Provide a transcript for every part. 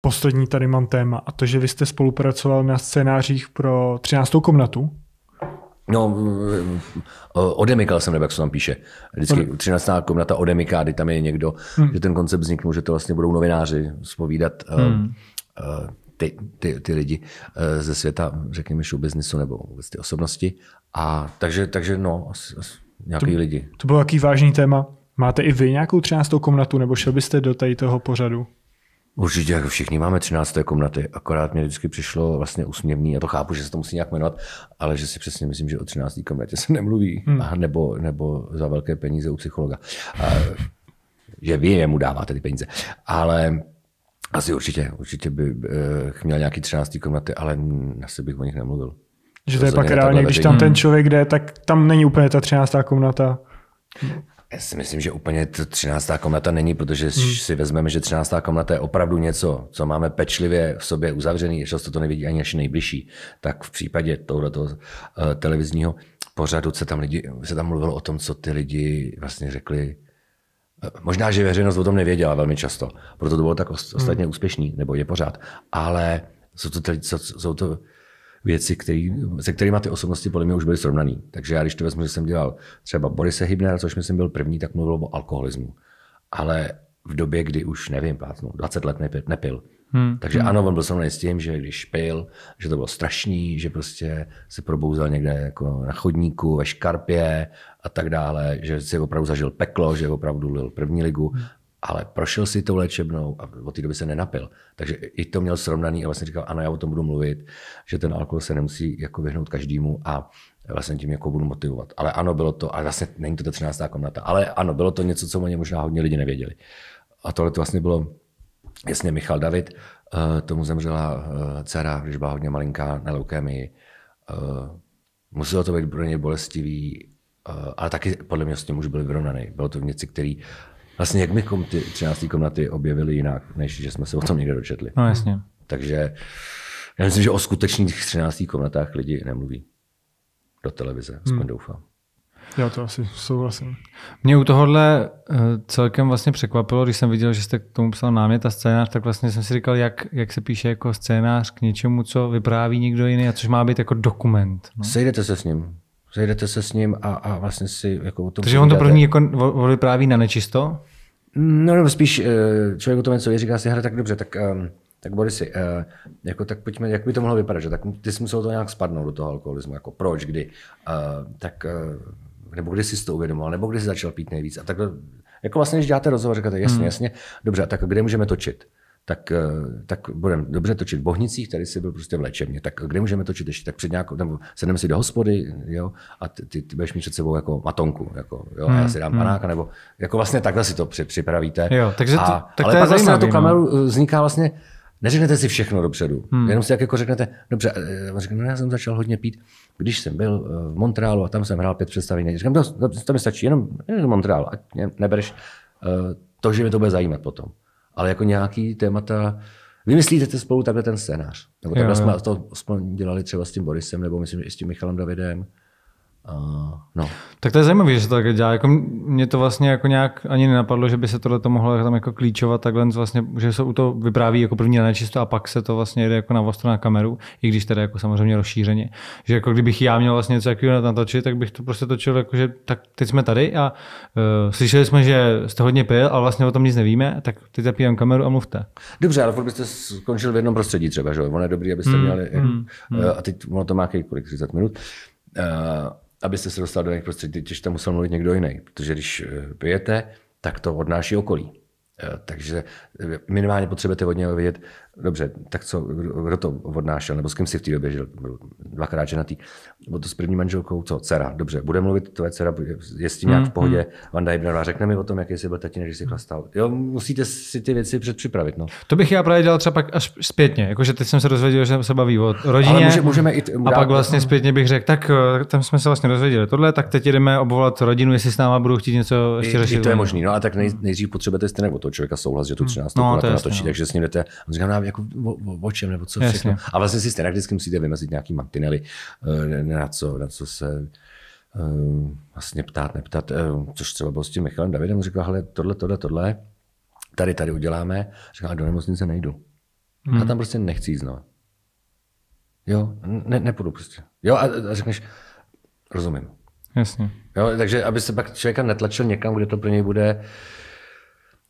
poslední tady mám téma a to, že vy jste spolupracoval na scénářích pro 13. komnatu. No, odemykal jsem, nebo jak se tam píše. Vždycky 13. komnata odemyká, kdy tam je někdo, hmm. že ten koncept vzniknul, že to vlastně budou novináři spovídat eh, hmm. Eh, ty, ty, ty lidi eh, ze světa, řekněme, show businessu nebo vůbec ty osobnosti. A takže, takže no, asi, asi nějaký to, lidi. To bylo jaký vážný téma. Máte i vy nějakou 13. komnatu, nebo šel byste do tady toho pořadu? Určitě, jako všichni máme 13. komnaty, akorát mě vždycky přišlo vlastně usměvný, A to chápu, že se to musí nějak jmenovat, ale že si přesně myslím, že o 13. komnatě se nemluví, hmm. a nebo, nebo za velké peníze u psychologa. A, že vy jemu dáváte ty peníze. Ale asi určitě, určitě bych eh, měl nějaký 13. komnaty, ale asi bych o nich nemluvil. Že to, to je pak reálně, když tam ten člověk jde, tak tam není úplně ta 13. komnata. Já si myslím, že úplně 13. komnata není, protože hmm. si vezmeme, že 13. komnata je opravdu něco, co máme pečlivě v sobě uzavřený, často to nevidí ani naši nejbližší. Tak v případě tohoto uh, televizního pořadu se tam, lidi, se tam mluvilo o tom, co ty lidi vlastně řekli. Eh, možná, že veřejnost o tom nevěděla velmi často, proto to bylo tak hmm. ostatně hmm. úspěšný, nebo je pořád. Ale jsou to, jsou to věci, který, se kterými ty osobnosti podle mě už byly srovnaný. Takže já, když to vezmu, že jsem dělal třeba Borise Hybner, což myslím byl první, tak mluvil o alkoholismu. Ale v době, kdy už, nevím, pátnu, 20 let nepil. nepil. Hmm. Takže hmm. ano, on byl srovnaný s tím, že když pil, že to bylo strašný, že prostě se probouzal někde jako na chodníku, ve škarpě a tak dále, že si opravdu zažil peklo, že opravdu lil první ligu hmm ale prošel si tou léčebnou a od té doby se nenapil. Takže i to měl srovnaný a vlastně říkal, ano, já o tom budu mluvit, že ten alkohol se nemusí jako vyhnout každému a vlastně tím jako budu motivovat. Ale ano, bylo to, a vlastně není to ta 13. komnata, ale ano, bylo to něco, co o možná hodně lidi nevěděli. A tohle to vlastně bylo, jasně, Michal David, eh, tomu zemřela eh, dcera, když byla hodně malinká, na leukémii. Eh, muselo to být pro ně bolestivý, ale taky podle mě s tím už byl vyrovnaný. Bylo to v něci, který Vlastně jak my kom ty 13. komnaty objevili jinak, než že jsme se o tom někde dočetli. No jasně. Takže já myslím, že o skutečných 13. komnatách lidi nemluví do televize, aspoň hmm. doufám. Já to asi souhlasím. Mě u tohohle eh, celkem vlastně překvapilo, když jsem viděl, že jste k tomu psal námět a scénář, tak vlastně jsem si říkal, jak, jak se píše jako scénář k něčemu, co vypráví někdo jiný a což má být jako dokument. No. Sejdete se s ním. Zajdete se s ním a, a vlastně si jako o tom Takže on to první jako vypráví na nečisto? No nebo spíš eh, člověk o tom něco říká si, hele, tak dobře, tak, ehm, tak Borisi, eh, jako, tak pojďme, jak by to mohlo vypadat, že? Tak ty jsi musel to nějak spadnout do toho alkoholismu, jako proč, kdy, eh, tak, nebo kdy jsi to uvědomoval, nebo kdy jsi začal pít nejvíc a tak Jako vlastně, když děláte rozhovor, říkáte, jasně, hmm. jasně, dobře, tak kde můžeme točit? tak, eh, tak budeme dobře točit v Bohnicích, tady si byl prostě v léčebně, tak kde můžeme točit ještě, tak před nějakou, nebo sedneme si do hospody, jo, a ty, ty, ty budeš mít před sebou jako matonku, jako, jo, hmm, a já hmm, si dám hmm. panáka, nebo jako vlastně takhle si to při, připravíte. Jo, takže to, a, tak ale to je pak vlastně na tu no. kameru eh, vzniká vlastně, neřeknete si všechno dopředu, hmm. jenom si tak jako řeknete, dobře, eh, řeknu, no, já jsem začal hodně pít, když jsem byl v Montrealu a tam jsem hrál pět představení, říkám, to, to, to mi stačí, jenom, jenom Montreal, ať nebereš to, že mi to bude zajímat potom ale jako nějaký témata, vymyslíte spolu takhle ten scénář. Nebo takhle jo, jo. jsme to aspoň dělali třeba s tím Borisem, nebo myslím, že i s tím Michalem Davidem. Uh, no. Tak to je zajímavé, že se to tak dělá. Jako mě to vlastně jako nějak ani nenapadlo, že by se tohle to mohlo tam jako klíčovat takhle, vlastně, že se u to vypráví jako první na a pak se to vlastně jde jako na ostro na kameru, i když teda jako samozřejmě rozšířeně. Že jako kdybych já měl vlastně něco takového natočit, tak bych to prostě točil jako, že tak teď jsme tady a uh, slyšeli jsme, že jste hodně pil, ale vlastně o tom nic nevíme, tak teď zapívám kameru a mluvte. Dobře, ale byste skončil v jednom prostředí třeba, že jo? Ono je dobrý, abyste hmm, měli. mm, hmm. Eh, a teď ono to má kolik, 30 minut. Uh, abyste se dostal do nějakých prostředí, když tam musel mluvit někdo jiný, protože když eh, pijete, tak to odnáší okolí. Eh, takže eh, minimálně potřebujete od něho vědět, Dobře, tak co, kdo to odnášel, nebo s kým si v té době žil, byl dvakrát ženatý. Bylo to s první manželkou, co, dcera, dobře, bude mluvit tvoje dcera, je s tím nějak v mhm, pohodě, hmm. Vanda Hybnerová, řekne mi o tom, jaký jsi byl tatínek, když jsi chlastal. Mhm. Jo, musíte si ty věci předpřipravit, no. To bych já právě dělal třeba pak až zpětně, jakože teď jsem se dozvěděl, že se baví o rodině. Ale může, můžeme i t- a pak vlastně mhm. zpětně bych řekl, tak eh, tam jsme se vlastně dozvěděli tohle, tak teď jdeme obvolat rodinu, jestli s náma budou chtít něco ještě I, řešit. I to je možné, no a tak nej, nejdřív potřebujete stejně od toho člověka souhlas, že tu 13 no, to na to natočí, takže s ním jdete. On říká, no, jako o, o, o čem nebo co všechno. A vlastně si stejně vždycky musíte vymezit nějaký mantinely, eh, na co, na co se eh, vlastně ptát, neptat, eh, což třeba bylo s tím Michalem Davidem, říkal, hele, tohle, tohle, tohle, tady, tady uděláme. Říkal, do nemocnice nejdu. Hmm. A tam prostě nechci jít znovu. Jo, ne, nepůjdu prostě. Jo, a, a řekneš, rozumím. Jasně. Jo, takže aby se pak člověka netlačil někam, kde to pro něj bude uh,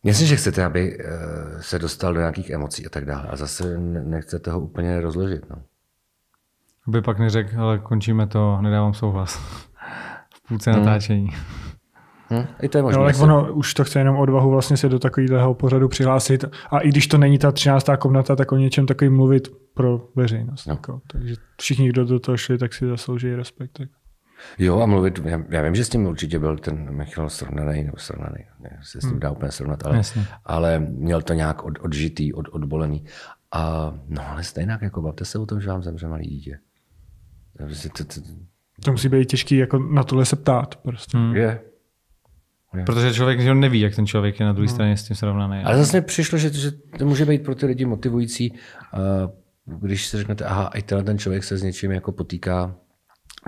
Jasně, že chcete, aby eh, se dostal do nějakých emocí a tak dále. A zase nechcete ho úplně rozložit. No. Aby pak neřekl, ale končíme to, nedávám souhlas. v půlce hmm. natáčení. Hmm, I to je možné. No, ale ono už to chce jenom odvahu vlastně se do takového pořadu přihlásit. A i když to není ta 13. komnata, tak o něčem takovým mluvit pro veřejnost. No. Jako. Takže všichni, kdo do toho šli, tak si zaslouží respekt. Tak. Jo a mluvit, já, já vím, že s tím určitě byl ten Michal srovnaný, nebo srovnaný, ne, se s tím hmm. dá úplně srovnat, ale, ale měl to nějak od, odžitý, od, odbolený. A no ale stejně jako bavte se o tom, že vám zemře malý dítě. Prostě to, to, to musí být těžký jako na tohle se ptát prostě. Hmm. Je, je. Protože člověk že neví, jak ten člověk je na druhé hmm. straně s tím srovnaný. Ale zase přišlo, že to, že to může být pro ty lidi motivující, když si řeknete, aha, i tenhle ten člověk se s něčím jako potýká,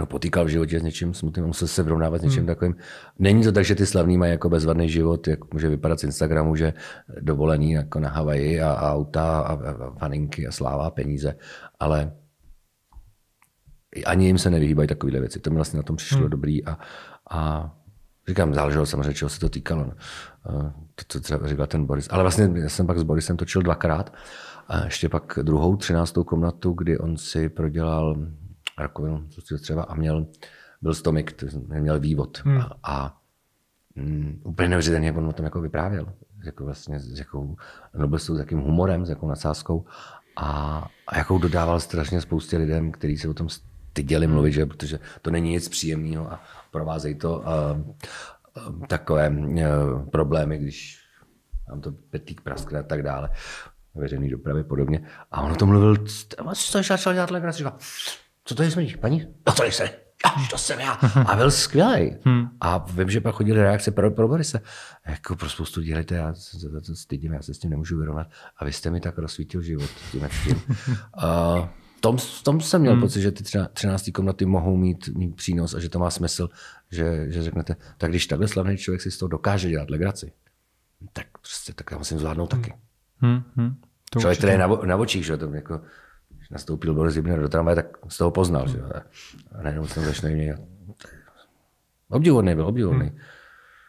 No, potýkal v životě s něčím smutným, musel se vyrovnávat s něčím hmm. takovým. Není to tak, že ty slavní mají jako bezvadný život, jak může vypadat z Instagramu, že dovolení jako na Havaji a, a auta a, a faninky a sláva a peníze, ale ani jim se nevyhýbají takovéhle věci. To mi vlastně na tom přišlo hmm. dobrý a, a říkám, záleželo samozřejmě, čeho se to týkalo. No. Eh, to, co třeba říkal ten Boris. Ale vlastně já jsem pak s Borisem točil dvakrát a ještě pak druhou, třináctou komnatu, kdy on si prodělal rakovinu třeba a měl, byl stomik, měl vývod. Hmm. A, a um, úplně neuvěřitelně, jak on o tom jako vyprávěl. Jako vlastně s jakou noblestou, s jakým humorem, s jakou nadsázkou. A, a jakou dodával strašně spoustě lidem, kteří se o tom styděli hmm. mluvit, že, protože to není nic příjemného a provázejí to uh, takové uh, problémy, když tam to petík praskne a tak dále veřejný dopravy podobně. A on o tom mluvil, co začal dělat co to je smrčí, paní? No to nejsem. Až to jsem já. A byl skvělý. Hmm. A vím, že pak chodili reakce pro, pro Borise. Jako pro spoustu dělejte, já se za to stydím, já se s tím nemůžu vyrovnat. A vy jste mi tak rozsvítil život tím vším. uh, eh, tom, tom jsem měl hmm. pocit, že ty 13. komnaty mohou mít, mít přínos a že to má smysl, že, že řeknete, tak když takhle slavný člověk si z toho dokáže dělat legraci, tak prostě tak já musím zvládnout hmm. taky. Hmm. Hmm. To člověk, určitě. který je na, na očích, že to jako, nastoupil Boris Zibner do tramvaje, tak z toho poznal. Že? A najednou jsem začal měnit. Obdivodný byl, obdivodný. Hmm.